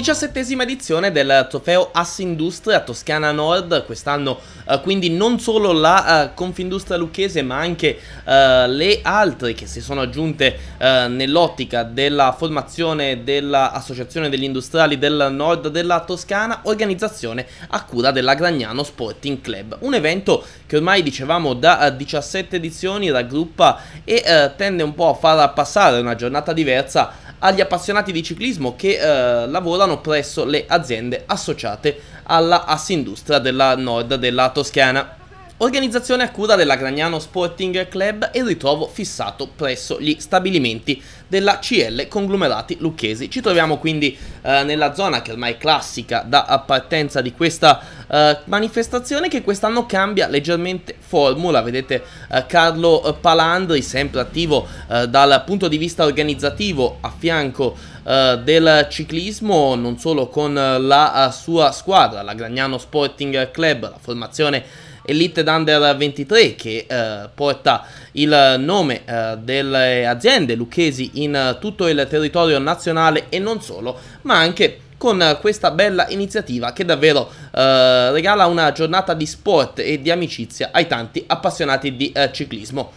Diciassettesima edizione del trofeo Assindustria Toscana Nord, quest'anno eh, quindi non solo la eh, Confindustria Lucchese ma anche eh, le altre che si sono aggiunte eh, nell'ottica della formazione dell'Associazione degli Industriali del Nord della Toscana, organizzazione a cura della Gragnano Sporting Club. Un evento che ormai dicevamo da 17 eh, edizioni raggruppa e eh, tende un po' a far passare una giornata diversa agli appassionati di ciclismo che eh, lavorano presso le aziende associate alla Assindustria della Nord della Toscana. Organizzazione a cura della Gragnano Sporting Club e ritrovo fissato presso gli stabilimenti della CL Conglomerati Lucchesi. Ci troviamo quindi eh, nella zona che ormai è classica da partenza di questa eh, manifestazione che quest'anno cambia leggermente formula. Vedete eh, Carlo Palandri sempre attivo eh, dal punto di vista organizzativo a fianco eh, del ciclismo non solo con la eh, sua squadra, la Gragnano Sporting Club, la formazione Elite Under 23 che eh, porta il nome eh, delle aziende lucchesi in eh, tutto il territorio nazionale e non solo, ma anche con questa bella iniziativa che davvero eh, regala una giornata di sport e di amicizia ai tanti appassionati di eh, ciclismo.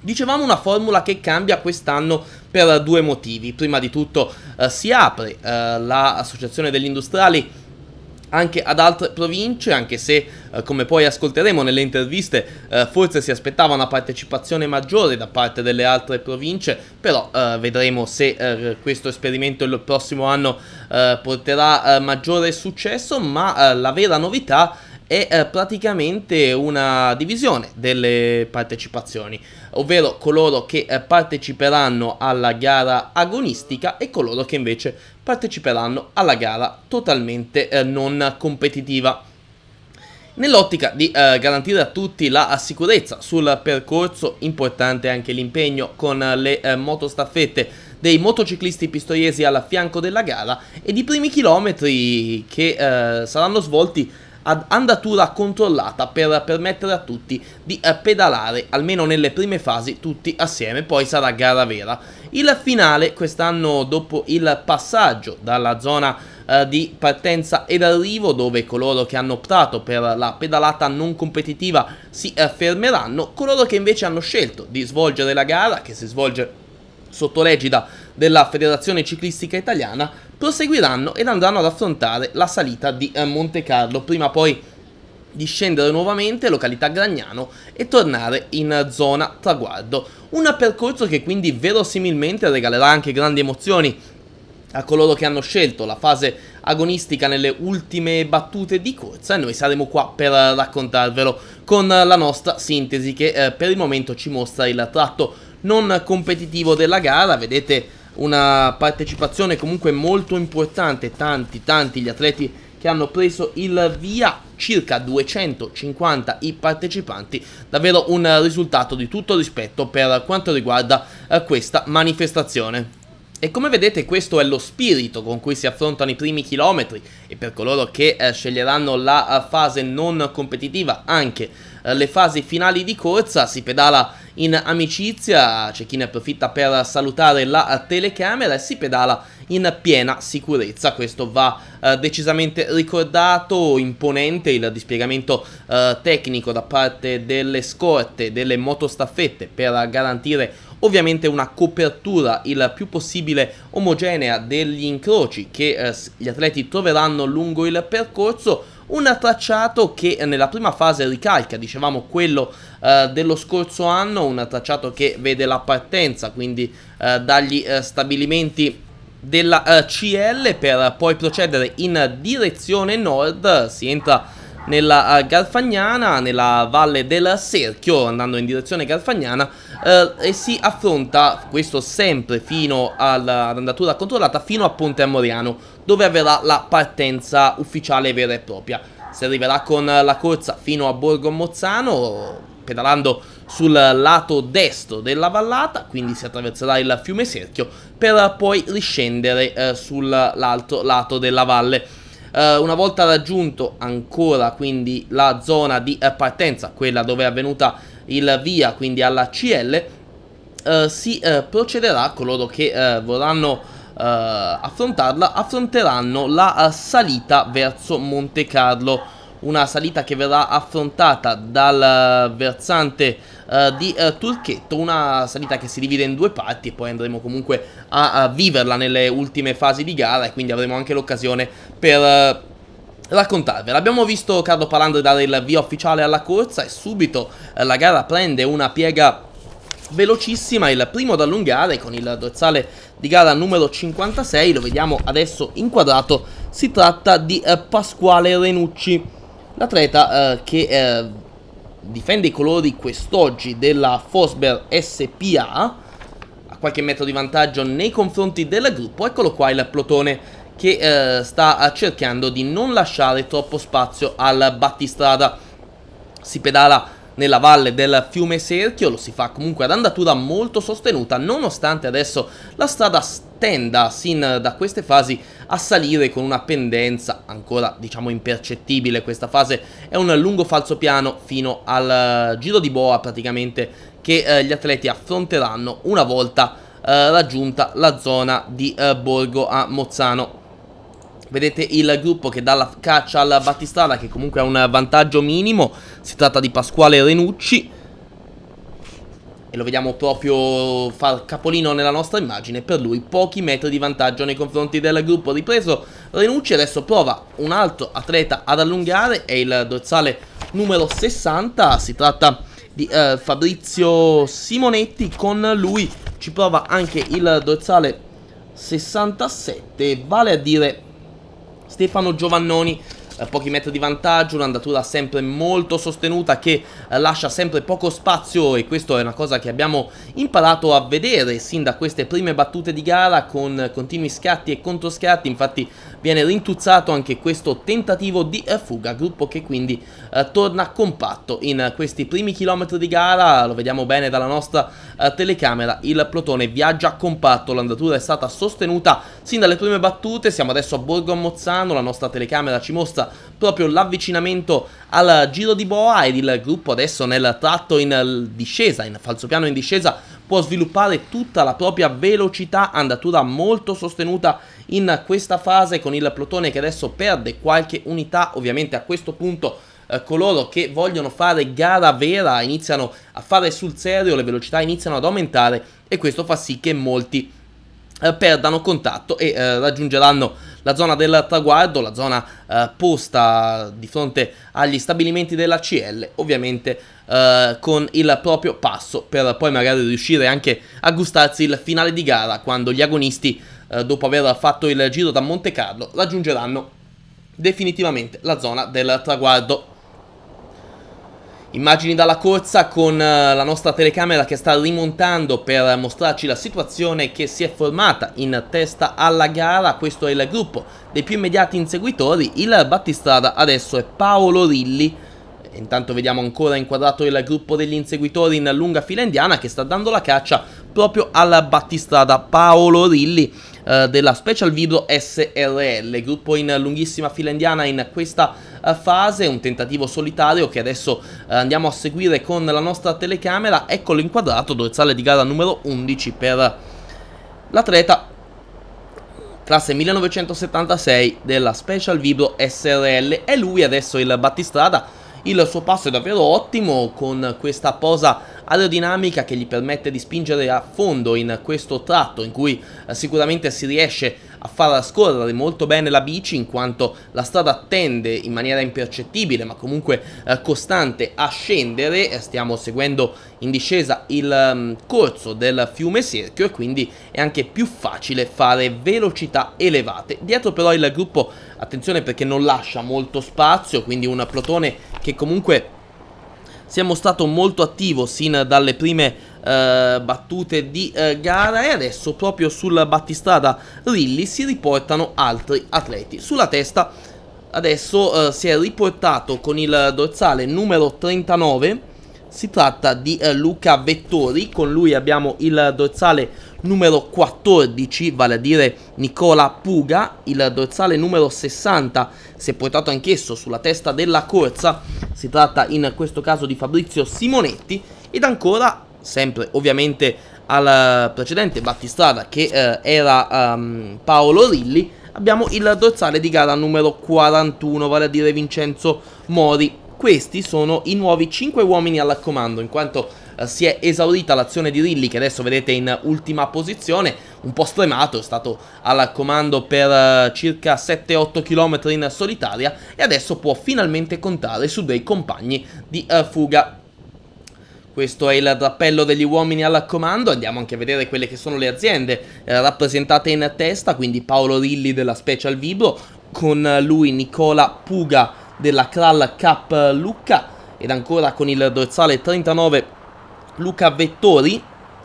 Dicevamo una formula che cambia quest'anno per due motivi. Prima di tutto eh, si apre l'associazione degli industriali anche ad altre province, anche se eh, come poi ascolteremo nelle interviste eh, forse si aspettava una partecipazione maggiore da parte delle altre province, però eh, vedremo se eh, questo esperimento il prossimo anno eh, porterà eh, maggiore successo, ma la vera novità è praticamente una divisione delle partecipazioni, ovvero coloro che parteciperanno alla gara agonistica e coloro che invece parteciperanno alla gara totalmente eh, non competitiva. Nell'ottica di eh, garantire a tutti la sicurezza sul percorso, importante anche l'impegno con le eh, motostaffette dei motociclisti pistoiesi al fianco della gara e di primi chilometri che eh, saranno svolti ad andatura controllata per permettere a tutti di eh, pedalare, almeno nelle prime fasi, tutti assieme, poi sarà gara vera. Il finale quest'anno dopo il passaggio dalla zona eh, di partenza ed arrivo dove coloro che hanno optato per la pedalata non competitiva si eh, fermeranno, coloro che invece hanno scelto di svolgere la gara che si svolge sotto l'egida della Federazione Ciclistica Italiana proseguiranno ed andranno ad affrontare la salita di eh, Monte Carlo, prima poi di scendere nuovamente località Gragnano e tornare in eh, zona traguardo. Un percorso che quindi verosimilmente regalerà anche grandi emozioni a coloro che hanno scelto la fase agonistica nelle ultime battute di corsa e noi saremo qua per raccontarvelo con la nostra sintesi che eh, per il momento ci mostra il tratto non competitivo della gara, vedete una partecipazione comunque molto importante, tanti tanti gli atleti che hanno preso il via circa 250 i partecipanti, davvero un risultato di tutto rispetto per quanto riguarda eh, questa manifestazione. E come vedete questo è lo spirito con cui si affrontano i primi chilometri e per coloro che eh, sceglieranno la eh, fase non competitiva anche eh, le fasi finali di corsa si pedala in amicizia, c'è chi ne approfitta per salutare la telecamera e si pedala in piena sicurezza, questo va eh, decisamente ricordato, imponente il dispiegamento eh, tecnico da parte delle scorte, delle motostaffette per garantire ovviamente una copertura il più possibile omogenea degli incroci che eh, gli atleti troveranno lungo il percorso un tracciato che nella prima fase ricalca, dicevamo, quello eh, dello scorso anno, un tracciato che vede la partenza, quindi eh, dagli eh, stabilimenti della eh, CL per poi procedere in direzione nord, si entra nella eh, Garfagnana, nella valle del Serchio, andando in direzione Garfagnana, eh, e si affronta questo sempre fino all'andatura controllata fino a Ponte Amoriano, dove avverrà la partenza ufficiale vera e propria. Si arriverà con la corsa fino a Borgo Mozzano, pedalando sul lato destro della vallata, quindi si attraverserà il fiume Serchio per poi riscendere eh, sull'altro lato della valle eh, una volta raggiunto ancora quindi la zona di eh, partenza, quella dove è avvenuta il via, quindi alla CL, eh, si eh, procederà, coloro che eh, vorranno eh, affrontarla, affronteranno la salita verso Monte Carlo una salita che verrà affrontata dal eh, versante eh, di eh, Turchetto, una salita che si divide in due parti e poi andremo comunque a, a viverla nelle ultime fasi di gara e quindi avremo anche l'occasione per eh, raccontarvela. Abbiamo visto Carlo Palandre dare il via ufficiale alla corsa e subito eh, la gara prende una piega velocissima, il primo ad allungare con il dorsale di gara numero 56, lo vediamo adesso inquadrato, si tratta di Pasquale Renucci. L'atleta eh, che eh, difende i colori quest'oggi della Fosber SPA a qualche metro di vantaggio nei confronti del gruppo. Eccolo qua il plotone che eh, sta eh, cercando di non lasciare troppo spazio al battistrada. Si pedala nella valle del fiume Serchio, lo si fa comunque ad andatura molto sostenuta, nonostante adesso la strada sta tenda sin da queste fasi a salire con una pendenza ancora diciamo impercettibile. Questa fase è un lungo falso piano fino al eh, giro di boa praticamente che eh, gli atleti affronteranno una volta eh, raggiunta la zona di eh, Borgo a Mozzano. Vedete il gruppo che dà la caccia al battistrada che comunque ha un vantaggio minimo, si tratta di Pasquale Renucci, lo vediamo proprio far capolino nella nostra immagine, per lui pochi metri di vantaggio nei confronti del gruppo ripreso Renucci adesso prova un altro atleta ad allungare, è il dorsale numero 60, si tratta di eh, Fabrizio Simonetti, con lui ci prova anche il dorsale 67, vale a dire Stefano Giovannoni eh, pochi metri di vantaggio, un'andatura sempre molto sostenuta che eh, lascia sempre poco spazio e questo è una cosa che abbiamo imparato a vedere sin da queste prime battute di gara con continui scatti e controscatti, infatti viene rintuzzato anche questo tentativo di eh, fuga, gruppo che quindi eh, torna compatto in questi primi chilometri di gara, lo vediamo bene dalla nostra eh, telecamera, il plotone viaggia compatto, l'andatura è stata sostenuta sin dalle prime battute, siamo adesso a Borgo a Mozzano, la nostra telecamera ci mostra proprio l'avvicinamento al giro di boa ed il gruppo adesso nel tratto in discesa, in falso piano in discesa può sviluppare tutta la propria velocità, andatura molto sostenuta in questa fase con il plotone che adesso perde qualche unità, ovviamente a questo punto eh, coloro che vogliono fare gara vera iniziano a fare sul serio, le velocità iniziano ad aumentare e questo fa sì che molti eh, perdano contatto e eh, raggiungeranno la zona del traguardo, la zona eh, posta di fronte agli stabilimenti della CL, ovviamente eh, con il proprio passo per poi magari riuscire anche a gustarsi il finale di gara quando gli agonisti, eh, dopo aver fatto il giro da Monte Carlo, raggiungeranno definitivamente la zona del traguardo. Immagini dalla corsa con eh, la nostra telecamera che sta rimontando per mostrarci la situazione che si è formata in testa alla gara. Questo è il gruppo dei più immediati inseguitori. Il battistrada adesso è Paolo Rilli. Intanto vediamo ancora inquadrato il gruppo degli inseguitori in lunga fila indiana che sta dando la caccia proprio al battistrada Paolo Rilli eh, della Special Vibro SRL, gruppo in lunghissima fila indiana in questa eh, fase, un tentativo solitario che adesso eh, andiamo a seguire con la nostra telecamera, eccolo inquadrato, dorsale di gara numero 11 per l'atleta classe 1976 della Special Vibro SRL È lui adesso il battistrada il suo passo è davvero ottimo con questa posa aerodinamica che gli permette di spingere a fondo in questo tratto in cui eh, sicuramente si riesce a farla scorrere molto bene la bici in quanto la strada tende in maniera impercettibile ma comunque eh, costante a scendere, eh, stiamo seguendo in discesa il um, corso del fiume Serchio e quindi è anche più facile fare velocità elevate. Dietro però il gruppo, attenzione perché non lascia molto spazio, quindi un plotone che comunque siamo stato molto attivo sin dalle prime Uh, battute di uh, gara e adesso proprio sul battistrada Rilli si riportano altri atleti. Sulla testa adesso uh, si è riportato con il dorsale numero 39 si tratta di eh, Luca Vettori, con lui abbiamo il dorsale numero 14, vale a dire Nicola Puga, il dorsale numero 60 si è portato anch'esso sulla testa della corsa, si tratta in questo caso di Fabrizio Simonetti ed ancora, sempre ovviamente al precedente battistrada che eh, era um, Paolo Rilli, abbiamo il dorsale di gara numero 41, vale a dire Vincenzo Mori. Questi sono i nuovi 5 uomini al comando, in quanto eh, si è esaurita l'azione di Rilly, che adesso vedete in ultima posizione, un po' stremato, è stato al comando per eh, circa 7-8 km in solitaria e adesso può finalmente contare su dei compagni di eh, fuga. Questo è il drappello degli uomini al comando, andiamo anche a vedere quelle che sono le aziende rappresentate in testa, quindi Paolo Rilli della Special Vibro, con lui Nicola Puga della Kral Cup eh, Lucca ed ancora con il dorsale 39 Luca Vettori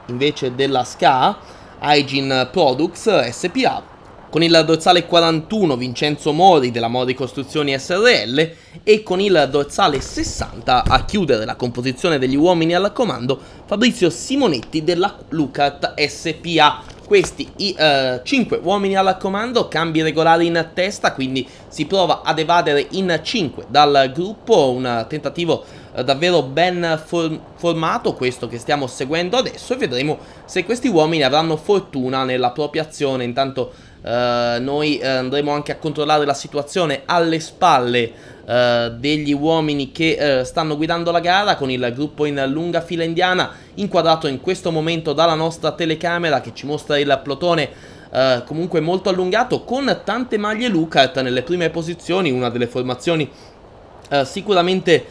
invece della SCA Aigin Products SPA con il dorsale 41 Vincenzo Mori della Mori Costruzioni SRL e con il dorsale 60 a chiudere la composizione degli uomini al comando Fabrizio Simonetti della Lucat SPA questi i uh, eh, 5 uomini al comando, cambi regolari in testa, quindi si prova ad evadere in 5 dal gruppo, un tentativo uh, davvero ben for formato questo che stiamo seguendo adesso e vedremo se questi uomini avranno fortuna nella propria azione, intanto eh, noi eh, andremo anche a controllare la situazione alle spalle uh, degli uomini che stanno guidando la gara con il gruppo in lunga fila indiana inquadrato in questo momento dalla nostra telecamera che ci mostra il plotone comunque molto allungato con tante maglie Lucart nelle prime posizioni, una delle formazioni sicuramente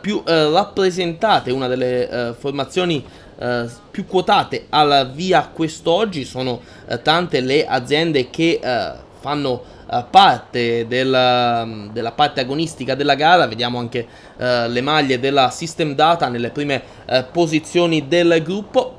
più rappresentate, una delle formazioni eh, più quotate al via quest'oggi, sono eh, tante le aziende che eh, fanno eh, parte del, mm, della parte agonistica della gara, vediamo anche eh, le maglie della System Data nelle prime posizioni del gruppo,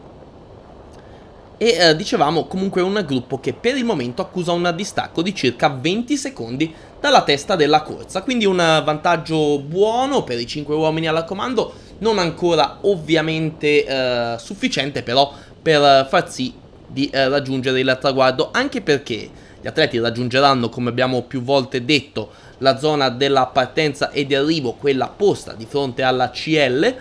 e eh, dicevamo comunque un gruppo che per il momento accusa un distacco di circa 20 secondi dalla testa della corsa, quindi un vantaggio buono per i 5 uomini alla comando non ancora ovviamente eh, sufficiente però per far sì di eh, raggiungere il traguardo, anche perché gli atleti raggiungeranno, come abbiamo più volte detto, la zona della partenza e di arrivo, quella posta di fronte alla CL,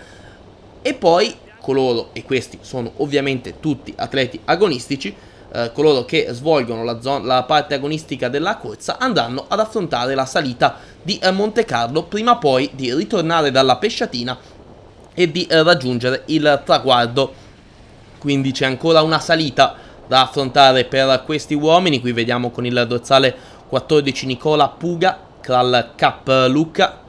e poi coloro, e questi sono ovviamente tutti atleti agonistici, eh, coloro che svolgono la, la, parte agonistica della corsa andranno ad affrontare la salita di eh, Monte Carlo prima poi di ritornare dalla pesciatina e di eh, raggiungere il traguardo. Quindi c'è ancora una salita da affrontare per questi uomini. Qui vediamo con il dorsale 14 Nicola Puga, Kral Cap Lucca,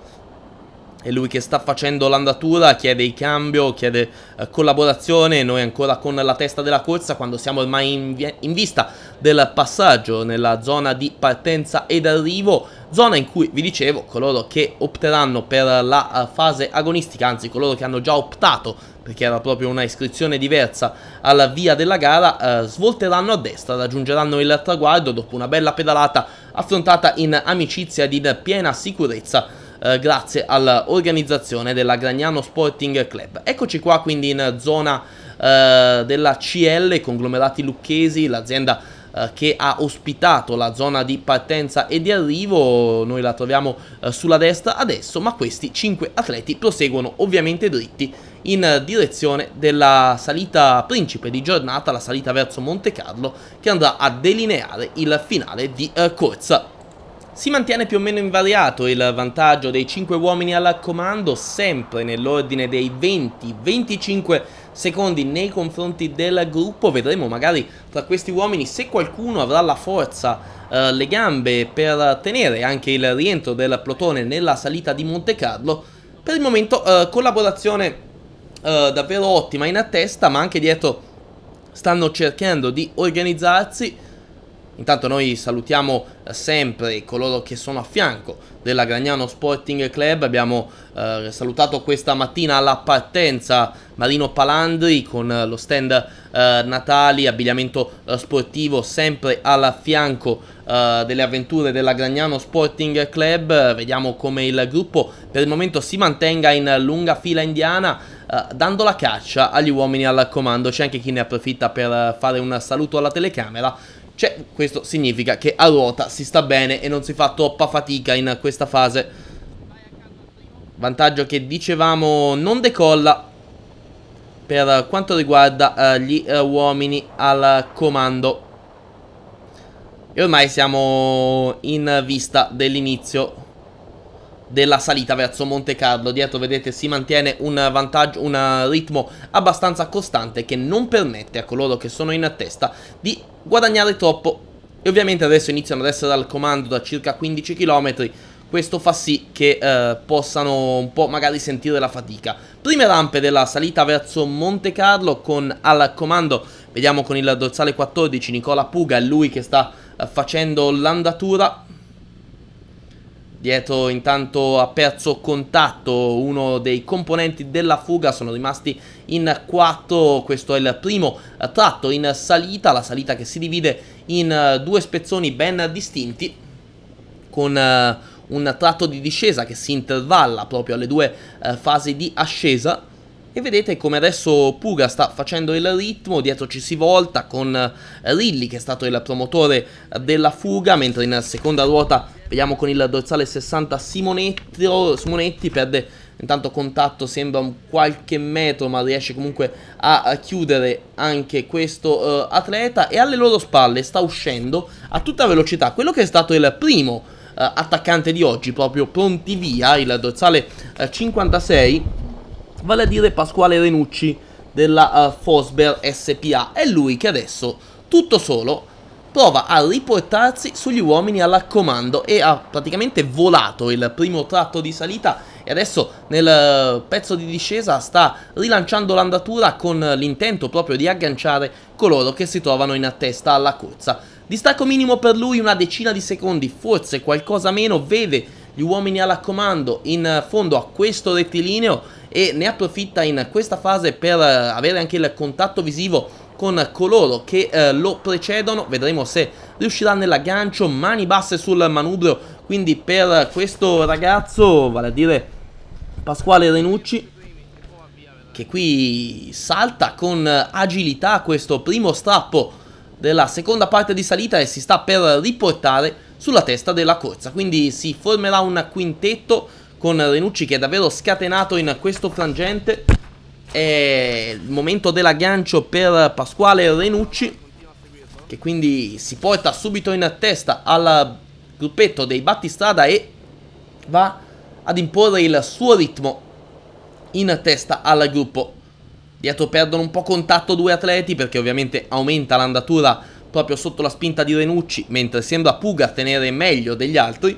è lui che sta facendo l'andatura, chiede il cambio, chiede eh, collaborazione, noi ancora con la testa della corsa quando siamo ormai in, in, vista del passaggio nella zona di partenza ed arrivo, zona in cui vi dicevo coloro che opteranno per la uh, fase agonistica, anzi coloro che hanno già optato perché era proprio una iscrizione diversa alla via della gara, eh, svolteranno a destra, raggiungeranno il traguardo dopo una bella pedalata affrontata in amicizia ed in piena sicurezza eh, grazie all'organizzazione della Gragnano Sporting Club. Eccoci qua quindi in zona eh, della CL, conglomerati lucchesi, l'azienda eh, che ha ospitato la zona di partenza e di arrivo, noi la troviamo eh, sulla destra adesso, ma questi 5 atleti proseguono ovviamente dritti in direzione della salita principe di giornata, la salita verso Monte Carlo, che andrà a delineare il finale di corsa. Si mantiene più o meno invariato il vantaggio dei 5 uomini al comando, sempre nell'ordine dei 20-25 secondi nei confronti del gruppo. Vedremo magari tra questi uomini se qualcuno avrà la forza, eh, le gambe per tenere anche il rientro del plotone nella salita di Monte Carlo. Per il momento eh, collaborazione eh, davvero ottima in a ma anche dietro stanno cercando di organizzarsi Intanto noi salutiamo eh, sempre coloro che sono a fianco della Gragnano Sporting Club, abbiamo eh, salutato questa mattina alla partenza Marino Palandri con eh, lo stand eh, Natali, abbigliamento eh, sportivo sempre al fianco eh, delle avventure della Gragnano Sporting Club, vediamo come il gruppo per il momento si mantenga in lunga fila indiana dando la caccia agli uomini al comando, c'è anche chi ne approfitta per fare un saluto alla telecamera cioè, questo significa che a ruota si sta bene e non si fa troppa fatica in questa fase. Vantaggio che dicevamo non decolla per quanto riguarda uh, gli uh, uomini al comando. E ormai siamo in vista dell'inizio della salita verso Monte Carlo. Dietro vedete si mantiene un, vantaggio, un ritmo abbastanza costante che non permette a coloro che sono in testa di guadagnare troppo. E ovviamente adesso iniziano ad essere al comando da circa 15 km. Questo fa sì che eh, possano un po' magari sentire la fatica. Prime rampe della salita verso Monte Carlo con al comando, vediamo con il dorsale 14 Nicola Puga, è lui che sta eh, facendo l'andatura Dietro intanto a perso contatto uno dei componenti della fuga, sono rimasti in quattro, questo è il primo tratto in salita, la salita che si divide in eh, due spezzoni ben distinti con eh, un tratto di discesa che si intervalla proprio alle due eh, fasi di ascesa e vedete come adesso Puga sta facendo il ritmo, dietro ci si volta con eh, Rilli che è stato il promotore della fuga, mentre in seconda ruota vediamo con il dorsale 60 Simonetti perde intanto contatto sembra un qualche metro ma riesce comunque a chiudere anche questo uh, atleta e alle loro spalle sta uscendo a tutta velocità quello che è stato il primo uh, attaccante di oggi proprio pronti via il dorsale uh, 56 vale a dire Pasquale Renucci della uh, eh, Fosber SPA. È lui che adesso, tutto solo, prova a riportarsi sugli uomini alla comando e ha praticamente volato il primo tratto di salita e adesso nel eh, pezzo di discesa sta rilanciando l'andatura con l'intento proprio di agganciare coloro che si trovano in testa alla corsa. Distacco minimo per lui una decina di secondi, forse qualcosa meno, vede gli uomini alla comando in fondo a questo rettilineo e ne approfitta in questa fase per eh, avere anche il contatto visivo con coloro che eh, lo precedono, vedremo se riuscirà nell'aggancio, mani basse sul manubrio, quindi per questo ragazzo, vale a dire Pasquale Renucci, che qui salta con agilità questo primo strappo della seconda parte di salita e si sta per riportare sulla testa della corsa, quindi si formerà un quintetto con Renucci che è davvero scatenato in questo frangente. È il momento dell'aggancio per Pasquale Renucci che quindi si porta subito in testa al gruppetto dei battistrada e va ad imporre il suo ritmo in testa al gruppo. Dietro perdono un po' contatto due atleti perché ovviamente aumenta l'andatura proprio sotto la spinta di Renucci mentre sembra Puga tenere meglio degli altri.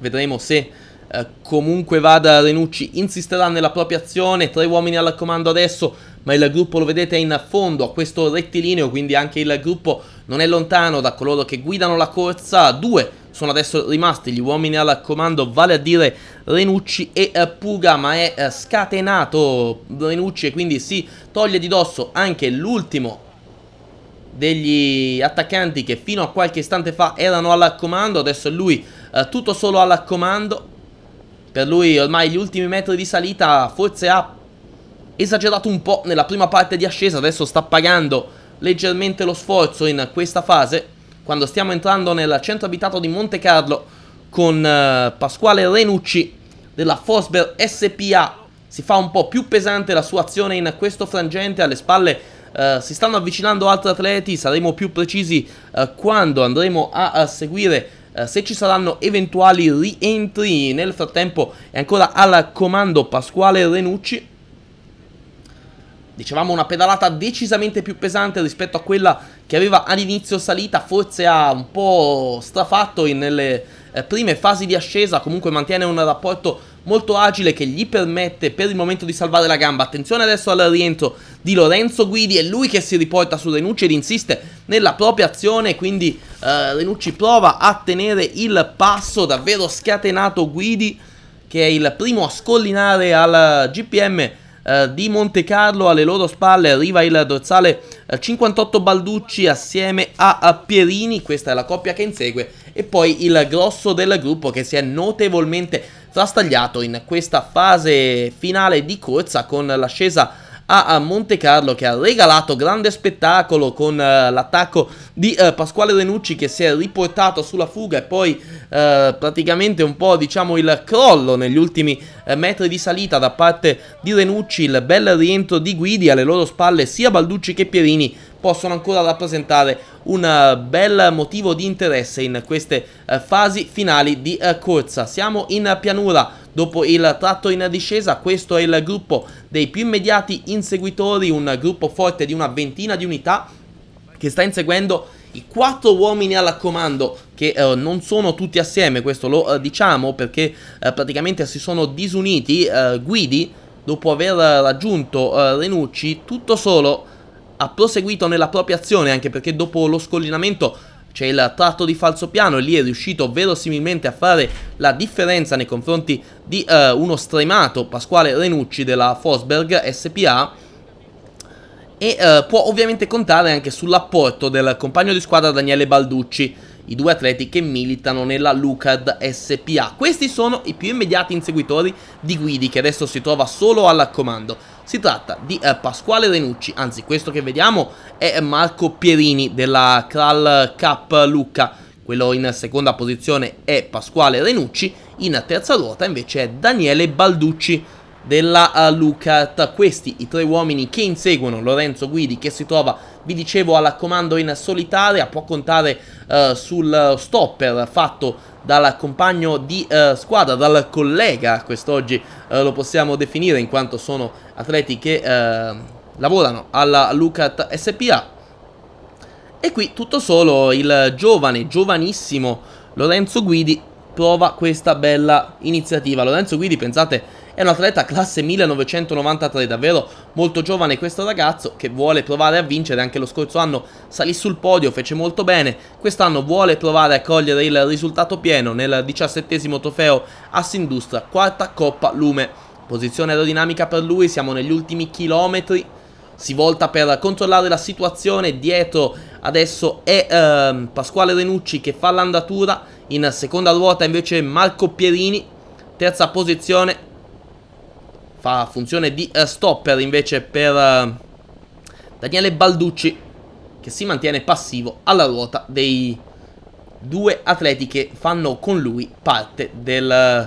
Vedremo se eh, comunque vada Renucci insisterà nella propria azione, tre uomini al comando adesso, ma il gruppo lo vedete in fondo a questo rettilineo, quindi anche il gruppo non è lontano da coloro che guidano la corsa, due sono adesso rimasti gli uomini al comando, vale a dire Renucci e eh, Puga, ma è eh, scatenato Renucci e quindi si toglie di dosso anche l'ultimo degli attaccanti che fino a qualche istante fa erano al comando, adesso è lui eh, tutto solo al comando per lui ormai gli ultimi metri di salita forse ha esagerato un po' nella prima parte di ascesa, adesso sta pagando leggermente lo sforzo in questa fase, quando stiamo entrando nel centro abitato di Monte Carlo con uh, Pasquale Renucci della Fosber SPA. Si fa un po' più pesante la sua azione in questo frangente, alle spalle uh, si stanno avvicinando altri atleti, saremo più precisi uh, quando andremo a, a seguire eh, se ci saranno eventuali rientri. Nel frattempo è ancora al comando Pasquale Renucci. Dicevamo una pedalata decisamente più pesante rispetto a quella che aveva all'inizio salita, forse ha un po' strafatto nelle eh, prime fasi di ascesa, comunque mantiene un rapporto molto agile che gli permette per il momento di salvare la gamba. Attenzione adesso al rientro di Lorenzo Guidi, è lui che si riporta su Renucci ed insiste nella propria azione, quindi Uh, Lenucci prova a tenere il passo davvero scatenato Guidi che è il primo a scollinare al GPM eh, di Monte Carlo alle loro spalle arriva il dorsale 58 eh, Balducci assieme a Pierini questa è la coppia che insegue e poi il grosso del gruppo che si è notevolmente frastagliato in questa fase finale di corsa con l'ascesa a, a Monte Carlo che ha regalato grande spettacolo con uh, l'attacco di uh, Pasquale Renucci che si è riportato sulla fuga e poi eh, praticamente un po' diciamo il crollo negli ultimi metri di salita da parte di Renucci, il bel rientro di Guidi alle loro spalle sia Balducci che Pierini possono ancora rappresentare un eh, bel motivo di interesse in queste eh, fasi finali di eh, corsa. Siamo in pianura. Dopo il tratto in discesa, questo è il gruppo dei più immediati inseguitori, un gruppo forte di una ventina di unità che sta inseguendo i quattro uomini al comando che eh, non sono tutti assieme, questo lo eh, diciamo perché eh, praticamente si sono disuniti, Guidi dopo aver raggiunto Renucci tutto solo ha proseguito nella propria azione anche perché dopo lo scollinamento c'è il tratto di falso piano e lì è riuscito verosimilmente a fare la differenza nei confronti di eh, uno stremato Pasquale Renucci della Fosberg SPA e eh, può ovviamente contare anche sull'apporto del compagno di squadra Daniele Balducci i due atleti che militano nella Lucad SPA. Questi sono i più immediati inseguitori di Guidi che adesso si trova solo al comando. Si tratta di eh, Pasquale Renucci, anzi questo che vediamo è Marco Pierini della Kral Cup Lucca. Quello in seconda posizione è Pasquale Renucci, in terza ruota invece è Daniele Balducci della eh, Lucat. Questi i tre uomini che inseguono Lorenzo Guidi che si trova, vi dicevo, alla comando in solitaria, può contare eh, sul stopper fatto dal compagno di eh, squadra, dal collega, quest'oggi eh, lo possiamo definire in quanto sono atleti che eh, lavorano alla Lucat SPA. E qui tutto solo il giovane, giovanissimo Lorenzo Guidi prova questa bella iniziativa. Lorenzo Guidi, pensate, è un atleta classe 1993, davvero molto giovane questo ragazzo che vuole provare a vincere. Anche lo scorso anno salì sul podio, fece molto bene. Quest'anno vuole provare a cogliere il risultato pieno nel diciassettesimo trofeo Assindustria, quarta Coppa Lume. Posizione aerodinamica per lui, siamo negli ultimi chilometri si volta per controllare la situazione dietro adesso è ehm, Pasquale Renucci che fa l'andatura in seconda ruota invece Marco Pierini terza posizione fa funzione di uh, stopper invece per uh, Daniele Balducci che si mantiene passivo alla ruota dei due atleti che fanno con lui parte del,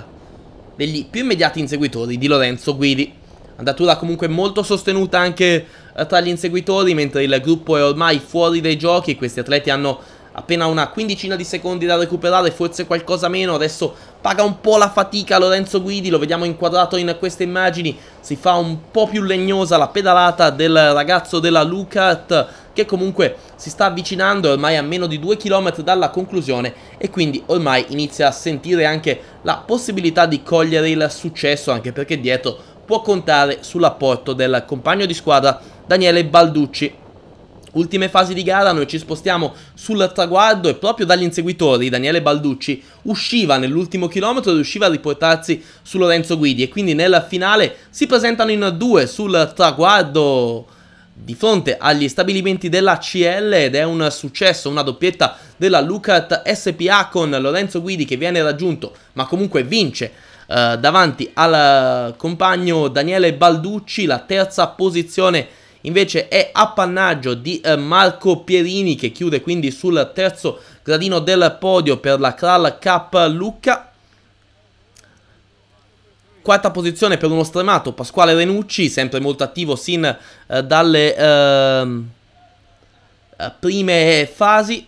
degli più immediati inseguitori di Lorenzo Guidi. Andatura comunque molto sostenuta anche eh, tra gli inseguitori mentre il gruppo è ormai fuori dai giochi questi atleti hanno appena una quindicina di secondi da recuperare, forse qualcosa meno, adesso paga un po' la fatica Lorenzo Guidi, lo vediamo inquadrato in queste immagini, si fa un po' più legnosa la pedalata del ragazzo della Lucat che comunque si sta avvicinando ormai a meno di 2 km dalla conclusione e quindi ormai inizia a sentire anche la possibilità di cogliere il successo anche perché dietro può contare sull'apporto del compagno di squadra Daniele Balducci. Ultime fasi di gara, noi ci spostiamo sul traguardo e proprio dagli inseguitori Daniele Balducci usciva nell'ultimo chilometro e riusciva a riportarsi su Lorenzo Guidi e quindi nella finale si presentano in due sul traguardo di fronte agli stabilimenti della CL ed è un successo, una doppietta della Lucat SPA con Lorenzo Guidi che viene raggiunto ma comunque vince eh, davanti al compagno Daniele Balducci, la terza posizione invece è appannaggio di eh, Marco Pierini che chiude quindi sul terzo gradino del podio per la Kral Cup Lucca. Quarta posizione per uno stremato Pasquale Renucci, sempre molto attivo sin eh, dalle ehm, eh, prime fasi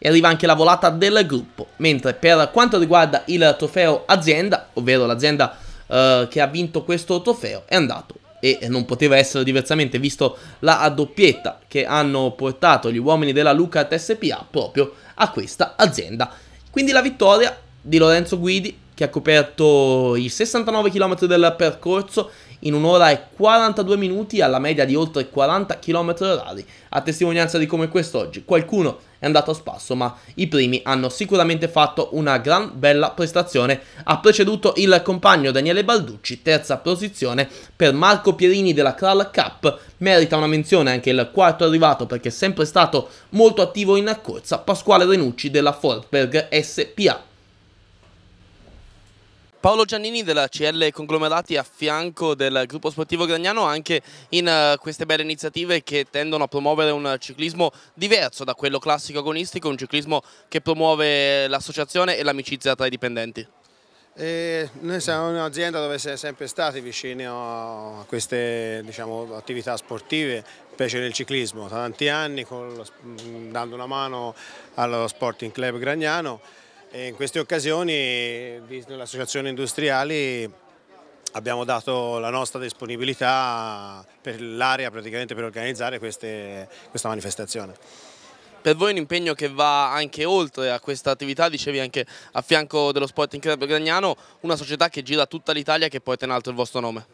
e arriva anche la volata del gruppo. Mentre per quanto riguarda il trofeo azienda, ovvero l'azienda eh, che ha vinto questo trofeo, è andato e non poteva essere diversamente visto la doppietta che hanno portato gli uomini della Lucat SPA proprio a questa azienda. Quindi la vittoria di Lorenzo Guidi che ha coperto i 69 km del percorso in un'ora e 42 minuti alla media di oltre 40 km h a testimonianza di come quest'oggi qualcuno è andato a spasso, ma i primi hanno sicuramente fatto una gran bella prestazione. Ha preceduto il compagno Daniele Balducci, terza posizione per Marco Pierini della Kral Cup. Merita una menzione anche il quarto arrivato perché è sempre stato molto attivo in corsa, Pasquale Renucci della Fortberg SPA. Paolo Giannini della CL Conglomerati a fianco del gruppo sportivo Gragnano anche in eh, queste belle iniziative che tendono a promuovere un ciclismo diverso da quello classico agonistico, un ciclismo che promuove l'associazione e l'amicizia tra i dipendenti. E noi siamo un'azienda dove si è sempre stati vicini a queste diciamo, attività sportive, specie nel ciclismo, tanti anni con, dando una mano allo Sporting Club Gragnano e in queste occasioni, visto l'associazione industriali, abbiamo dato la nostra disponibilità per l'area praticamente per organizzare queste, questa manifestazione. Per voi un impegno che va anche oltre a questa attività, dicevi anche a fianco dello Sporting Club Gragnano, una società che gira tutta l'Italia e che porta in alto il vostro nome.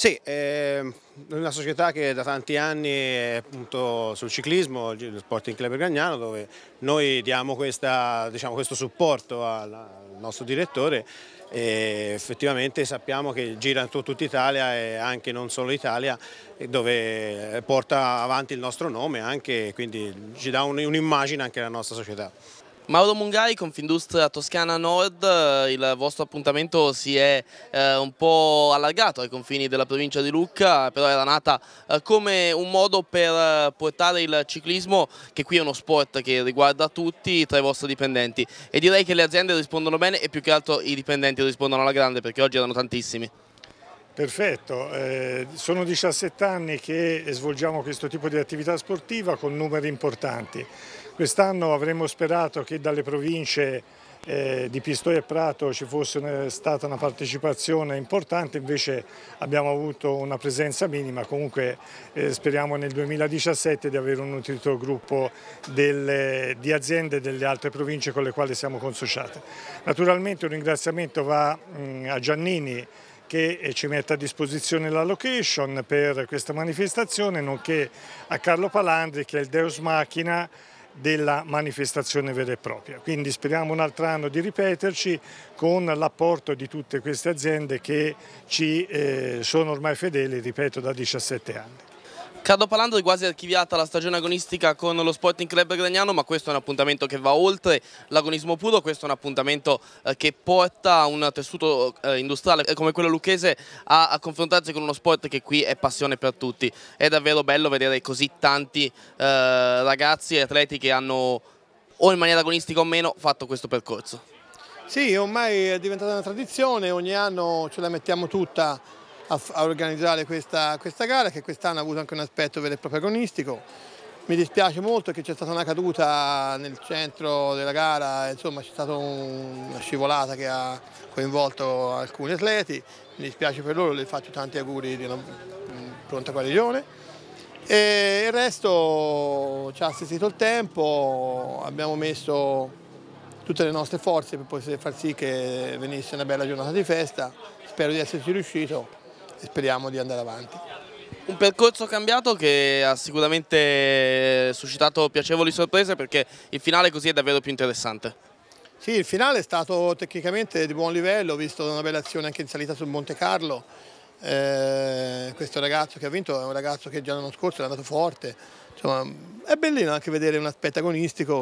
Sì, ehm, è una società che da tanti anni è appunto sul ciclismo, il Sporting Club Gragnano, dove noi diamo questa, diciamo, questo supporto al nostro direttore e effettivamente sappiamo che gira in tutta Italia e anche non solo Italia dove porta avanti il nostro nome e quindi ci dà un'immagine anche alla nostra società. Mauro Mungai, Confindustria Toscana Nord, eh, il vostro appuntamento si è eh, un po' allargato ai confini della provincia di Lucca, però era nata eh, come un modo per eh, portare il ciclismo, che qui è uno sport che riguarda tutti, tra i vostri dipendenti. E direi che le aziende rispondono bene e più che altro i dipendenti rispondono alla grande, perché oggi erano tantissimi. Perfetto, eh, sono 17 anni che svolgiamo questo tipo di attività sportiva con numeri importanti. Quest'anno avremmo sperato che dalle province eh, di Pistoia e Prato ci fosse una, stata una partecipazione importante, invece abbiamo avuto una presenza minima, comunque eh, speriamo nel 2017 di avere un nutrito gruppo delle, di aziende delle altre province con le quali siamo consociate. Naturalmente un ringraziamento va mh, mm, a Giannini che eh, ci mette a disposizione la location per questa manifestazione, nonché a Carlo Palandri che è il Deus Machina della manifestazione vera e propria. Quindi speriamo un altro anno di ripeterci con l'apporto di tutte queste aziende che ci eh, sono ormai fedeli, ripeto, da 17 anni. Cardopalando è quasi archiviata la stagione agonistica con lo Sporting Club Gragnano ma questo è un appuntamento che va oltre l'agonismo puro, questo è un appuntamento eh, che porta un tessuto eh, industriale eh, come quello lucchese a, confrontarsi con uno sport che qui è passione per tutti. È davvero bello vedere così tanti ragazzi e atleti che hanno, o in maniera agonistica o meno, fatto questo percorso. Sì, ormai è diventata una tradizione, ogni anno ce la mettiamo tutta a, a organizzare questa, questa gara che quest'anno ha avuto anche un aspetto vero e proprio agonistico. Mi dispiace molto che c'è stata una caduta nel centro della gara, insomma c'è stata una scivolata che ha coinvolto alcuni atleti, mi dispiace per loro, le faccio tanti auguri di una mm, pronta guarigione. E il resto ci ha assistito il tempo, abbiamo messo tutte le nostre forze per poter far sì che venisse una bella giornata di festa, spero di esserci riuscito speriamo di andare avanti. Un percorso cambiato che ha sicuramente eh, suscitato piacevoli sorprese perché il finale così è davvero più interessante. Sì, il finale è stato tecnicamente di buon livello, ho visto una bella azione anche in salita sul Monte Carlo. Eh, questo ragazzo che ha vinto è un ragazzo che già l'anno scorso è andato forte. Insomma, è bellino anche vedere un aspetto agonistico.